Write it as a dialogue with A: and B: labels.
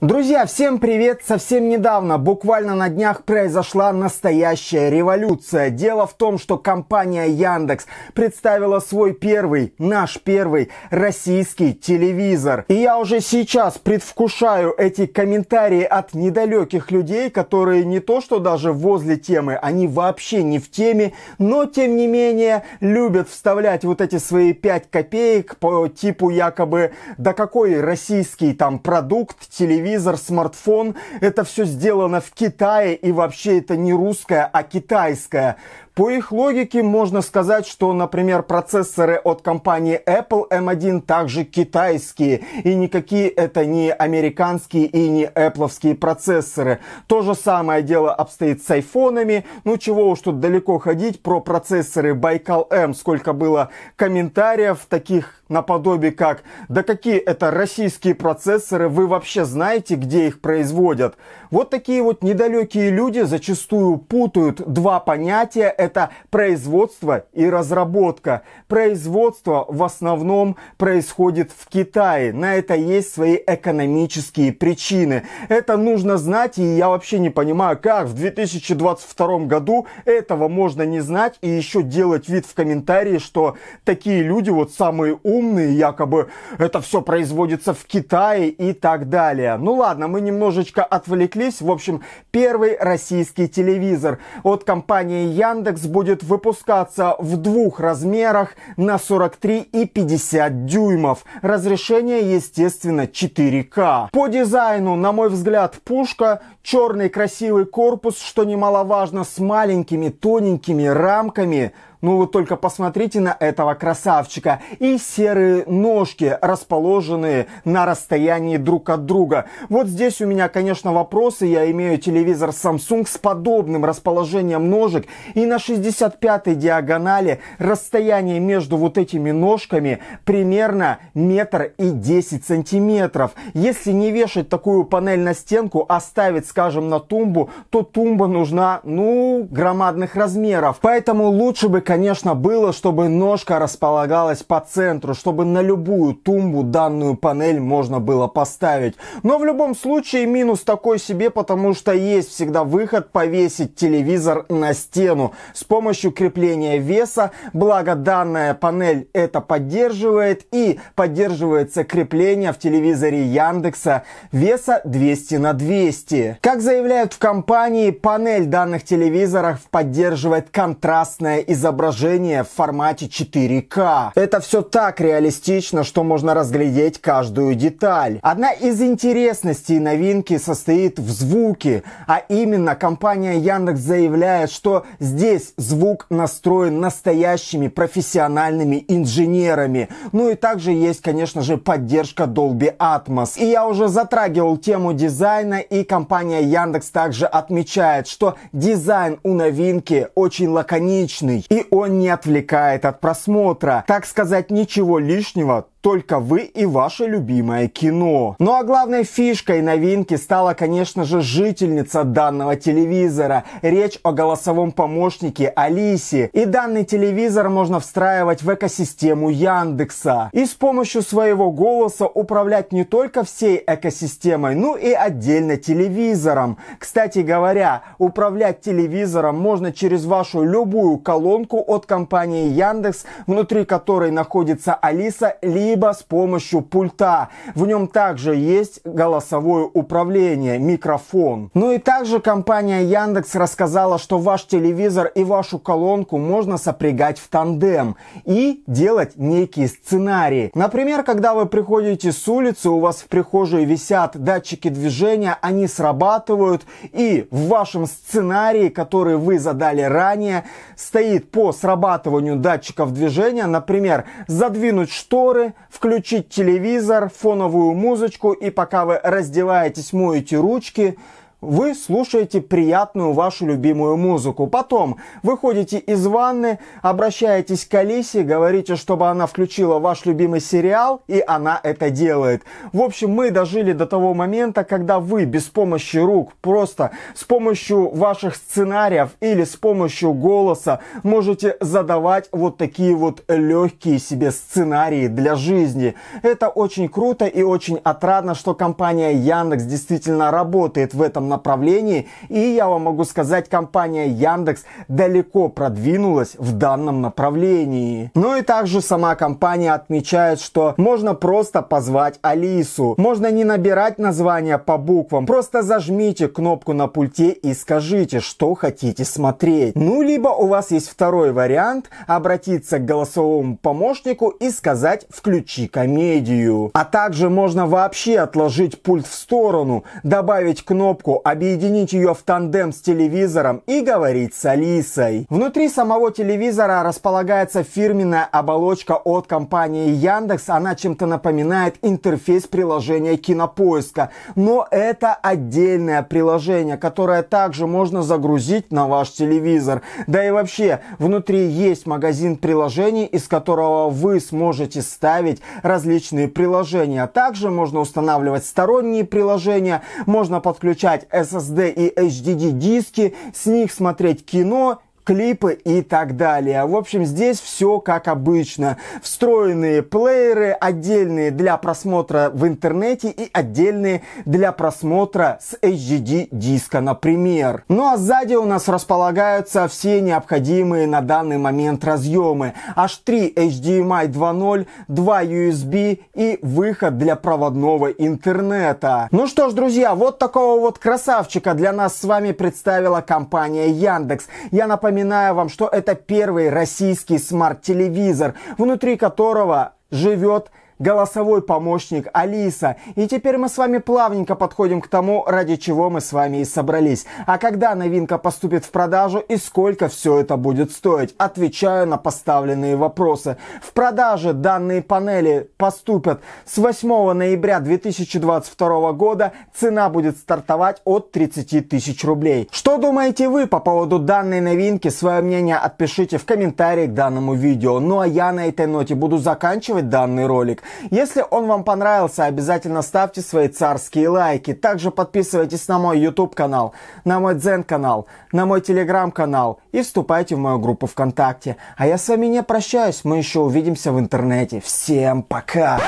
A: Друзья, всем привет! Совсем недавно, буквально на днях, произошла настоящая революция. Дело в том, что компания Яндекс представила свой первый, наш первый, российский телевизор. И я уже сейчас предвкушаю эти комментарии от недалеких людей, которые не то что даже возле темы, они вообще не в теме, но тем не менее любят вставлять вот эти свои 5 копеек по типу якобы, да какой российский там продукт, телевизор, телевизор, смартфон. Это все сделано в Китае, и вообще это не русское, а китайское. По их логике можно сказать, что, например, процессоры от компании Apple M1 эм также китайские, и никакие это не американские и не Appleские процессоры. То же самое дело обстоит с айфонами, ну чего уж тут далеко ходить про процессоры Байкал M. сколько было комментариев таких наподобие как «Да какие это российские процессоры, вы вообще знаете, где их производят?» Вот такие вот недалекие люди зачастую путают два понятия – это производство и разработка. Производство в основном происходит в Китае. На это есть свои экономические причины. Это нужно знать, и я вообще не понимаю, как в 2022 году этого можно не знать и еще делать вид в комментарии, что такие люди вот самые умные, якобы это все производится в Китае и так далее. Ну ладно, мы немножечко отвлеклись. В общем, первый российский телевизор от компании Яндекс комплекс будет выпускаться в двух размерах на 43 и 50 дюймов. Разрешение, естественно, 4К. По дизайну, на мой взгляд, пушка, черный красивый корпус, что немаловажно, с маленькими тоненькими рамками, ну вот только посмотрите на этого красавчика. И серые ножки, расположенные на расстоянии друг от друга. Вот здесь у меня, конечно, вопросы. Я имею телевизор Samsung с подобным расположением ножек. И на 65-й диагонали расстояние между вот этими ножками примерно метр и 10 сантиметров. Если не вешать такую панель на стенку, оставить, а скажем, на тумбу, то тумба нужна, ну, громадных размеров. Поэтому лучше бы, конечно, было, чтобы ножка располагалась по центру, чтобы на любую тумбу данную панель можно было поставить. Но в любом случае минус такой себе, потому что есть всегда выход повесить телевизор на стену с помощью крепления веса. Благо данная панель это поддерживает и поддерживается крепление в телевизоре Яндекса веса 200 на 200. Как заявляют в компании, панель данных телевизоров поддерживает контрастное изображение отображение в формате 4К. Это все так реалистично, что можно разглядеть каждую деталь. Одна из интересностей новинки состоит в звуке, а именно компания Яндекс заявляет, что здесь звук настроен настоящими профессиональными инженерами. Ну и также есть, конечно же, поддержка Dolby Atmos. И я уже затрагивал тему дизайна, и компания Яндекс также отмечает, что дизайн у новинки очень лаконичный и он не отвлекает от просмотра. Так сказать, ничего лишнего только вы и ваше любимое кино. Ну а главной фишкой новинки стала, конечно же, жительница данного телевизора. Речь о голосовом помощнике Алисе. И данный телевизор можно встраивать в экосистему Яндекса. И с помощью своего голоса управлять не только всей экосистемой, ну и отдельно телевизором. Кстати говоря, управлять телевизором можно через вашу любую колонку от компании Яндекс, внутри которой находится Алиса, либо либо с помощью пульта. В нем также есть голосовое управление, микрофон. Ну и также компания Яндекс рассказала, что ваш телевизор и вашу колонку можно сопрягать в тандем и делать некие сценарии. Например, когда вы приходите с улицы, у вас в прихожей висят датчики движения, они срабатывают и в вашем сценарии, который вы задали ранее, стоит по срабатыванию датчиков движения, например, задвинуть шторы, включить телевизор, фоновую музычку, и пока вы раздеваетесь, моете ручки – вы слушаете приятную вашу любимую музыку. Потом выходите из ванны, обращаетесь к Алисе, говорите, чтобы она включила ваш любимый сериал, и она это делает. В общем, мы дожили до того момента, когда вы без помощи рук, просто с помощью ваших сценариев или с помощью голоса можете задавать вот такие вот легкие себе сценарии для жизни. Это очень круто и очень отрадно, что компания Яндекс действительно работает в этом направлении. И я вам могу сказать, компания Яндекс далеко продвинулась в данном направлении. Ну и также сама компания отмечает, что можно просто позвать Алису. Можно не набирать название по буквам, просто зажмите кнопку на пульте и скажите, что хотите смотреть. Ну, либо у вас есть второй вариант, обратиться к голосовому помощнику и сказать «включи комедию». А также можно вообще отложить пульт в сторону, добавить кнопку объединить ее в тандем с телевизором и говорить с Алисой. Внутри самого телевизора располагается фирменная оболочка от компании Яндекс. Она чем-то напоминает интерфейс приложения Кинопоиска. Но это отдельное приложение, которое также можно загрузить на ваш телевизор. Да и вообще, внутри есть магазин приложений, из которого вы сможете ставить различные приложения. Также можно устанавливать сторонние приложения, можно подключать SSD и HDD диски, с них смотреть кино клипы и так далее. В общем, здесь все как обычно. Встроенные плееры, отдельные для просмотра в интернете и отдельные для просмотра с HDD диска, например. Ну а сзади у нас располагаются все необходимые на данный момент разъемы. Аж 3 HDMI 2.0, 2 USB и выход для проводного интернета. Ну что ж, друзья, вот такого вот красавчика для нас с вами представила компания Яндекс. Я напоминаю, Напоминаю вам, что это первый российский смарт-телевизор, внутри которого живет голосовой помощник Алиса. И теперь мы с вами плавненько подходим к тому, ради чего мы с вами и собрались. А когда новинка поступит в продажу и сколько все это будет стоить? Отвечаю на поставленные вопросы. В продаже данные панели поступят с 8 ноября 2022 года. Цена будет стартовать от 30 тысяч рублей. Что думаете вы по поводу данной новинки? Свое мнение отпишите в комментарии к данному видео. Ну а я на этой ноте буду заканчивать данный ролик. Если он вам понравился, обязательно ставьте свои царские лайки. Также подписывайтесь на мой YouTube канал, на мой Дзен канал, на мой Телеграм канал и вступайте в мою группу ВКонтакте. А я с вами не прощаюсь, мы еще увидимся в интернете. Всем пока!